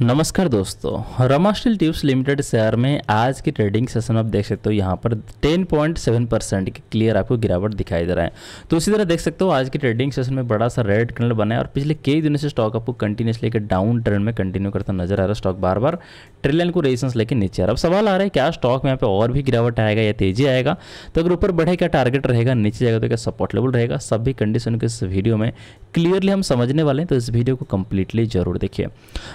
नमस्कार दोस्तों Rama steel tubes limited share में आज के ट्रेडिंग सेशन में आप देख सकते हो यहाँ पर 10.7 परसेंट की क्लियर आपको गिरावट दिखाई दे रहा है तो इसी तरह देख सकते हो आज के ट्रेडिंग सेशन में बड़ा सा रेड कलर बना है और पिछले कई दिनों से स्टॉक आपको कंटिन्यूसली के डाउन ट्रेंड में कंटिन्यू करता नजर आ रहा है स्टॉक बार बार ट्रिलियन को रेजिस्टेंस लेकर नीचे आ रहा है अब सवाल आ रहा है क्या स्टॉक में यहाँ पर और भी गिरावट आएगा या तेजी आएगा तो अगर ऊपर बढ़े क्या टारगेट रहेगा नीचे जाएगा तो क्या सपोर्ट लेवल रहेगा सभी कंडीशन के इस वीडियो में क्लियरली हम समझने वाले हैं तो इस वीडियो को कम्प्लीटली जरूर देखिए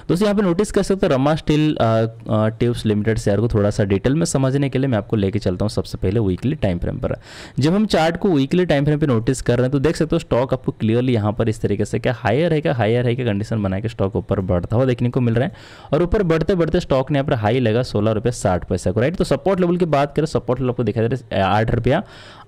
दोस्तों यहाँ पे नोटिस कर सकते हो Rama steel tubes limited share को थोड़ा सा डिटेल में समझने के लिए मैं आपको लेके चलता हूँ सबसे पहले वीकली टाइम फ्रेम पर जब हम चार्ट को वीकली टाइम फ्रेम पर नोटिस कर रहे हैं तो देख सकते हो स्टॉक आपको क्लियरली यहाँ पर इस तरीके से क्या हायर है क्या हायर है क्या कंडीशन बना के स्टॉक ऊपर बढ़ता हुआ देखने को मिल रहा है और ऊपर बढ़ते बढ़ते स्टॉक ने यहाँ पर हाई लगा सोलह रुपये साठ पैसा को राइट तो सपोर्ट लेवल की बात करें सपोर्ट लेवल आपको दिखाई दे रहा है आठ रुपया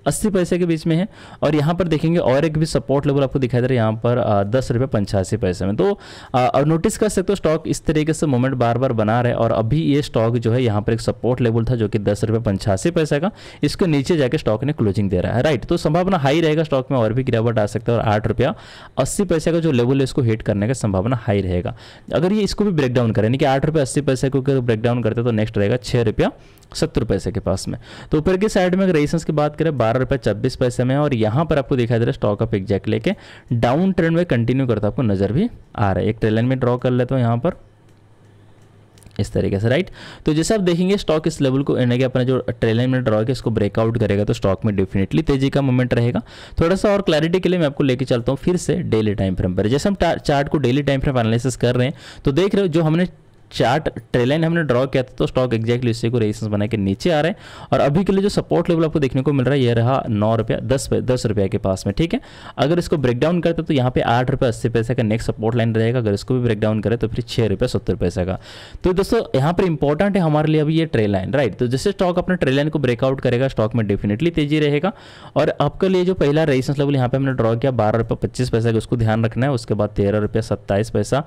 अस्सी पैसे के बीच में है और यहाँ पर देखेंगे और एक भी सपोर्ट लेवल आपको दिखाई दे रहा है यहाँ पर दस रुपये पंचासी पैसे में तो और नोटिस कर सकते हो स्टॉक इस तरीके से मोमेंट बार बार बना रहे और अभी ये स्टॉक जो है यहाँ पर एक सपोर्ट लेवल था जो कि दस रुपये पंचासी पैसे का इसके नीचे जाके स्टॉक ने क्लोजिंग दे रहा है राइट तो संभावना हाई रहेगा स्टॉक में और भी गिरावट आ सकता है और आठ रुपया अस्सी पैसे का जो लेवल है इसको हिट करने का संभावना हाई रहेगा अगर ये इसको भी ब्रेकडाउन करें यानी कि आठ रुपये अस्सी पैसे को ब्रेकडाउन करते तो नेक्स्ट रहेगा छः रुपया सत्तर पैसे के पास में तो ऊपर की साइड में अगर रेजिस्टेंस की बात करें बारह रुपये छब्बीस पैसे में और यहाँ पर आपको दिखाई दे रहा है स्टॉक अप एग्जैक्ट लेके डाउन डाउन ट्रेंड में कंटिन्यू करता आपको नज़र भी आ रहा है एक ट्रेलन में ड्रॉ कर लेता हूँ यहाँ पर इस तरीके से राइट तो जैसे आप देखेंगे स्टॉक इस लेवल को यानी कि अपना जो ट्रेलर में ड्रॉ के इसको ब्रेकआउट करेगा तो स्टॉक में डेफिनेटली तेजी का मोमेंट रहेगा थोड़ा सा और क्लैरिटी के लिए मैं आपको लेके चलता हूँ फिर से डेली टाइम फ्रेम पर जैसे हम चार्ट को डेली टाइम फ्रेम एनालिसिस कर रहे हैं तो देख रहे हो जो हमने चार्ट ट्रेलाइन हमने ड्रॉ किया था तो स्टॉक एक्जैक्टली इसी को रेजिस्टेंस बना के नीचे आ रहे हैं और अभी के लिए जो सपोर्ट लेवल आपको देखने को मिल रहा है यह रहा नौ रुपया दस दस रुपया के पास में ठीक है अगर इसको ब्रेकडाउन करते तो यहाँ पे आठ रुपये अस्सी पैसे का नेक्स्ट सपोर्ट लाइन रहेगा अगर इसको भी ब्रेकडाउन करें तो फिर छः रुपये सत्तर पैसे का तो दोस्तों यहाँ पर इंपॉर्टेंट है हमारे लिए अभी ये ट्रेल लाइन राइट तो जैसे स्टॉक अपने ट्रेल लाइन को ब्रेकआउट करेगा स्टॉक में डेफिनेटली तेजी रहेगा और आपके लिए जो पहला रेजिस्टेंस लेवल यहाँ पे हमने ड्रॉ किया बारह रुपये पच्चीस पैसे का उसको ध्यान रखना है उसके बाद तेरह रुपये सत्ताईस पैसा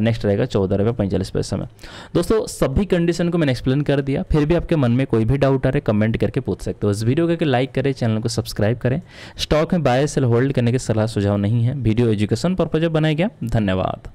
नेक्स्ट रहेगा चौदह रुपये पैंतालीस पैसा समय दोस्तों सभी कंडीशन को मैंने एक्सप्लेन कर दिया फिर भी आपके मन में कोई भी डाउट आ रहा है कमेंट करके पूछ सकते हो इस वीडियो को लाइक करें चैनल को सब्सक्राइब करें स्टॉक में बाय सेल होल्ड करने की सलाह सुझाव नहीं है वीडियो एजुकेशन पर्पज बनाया गया धन्यवाद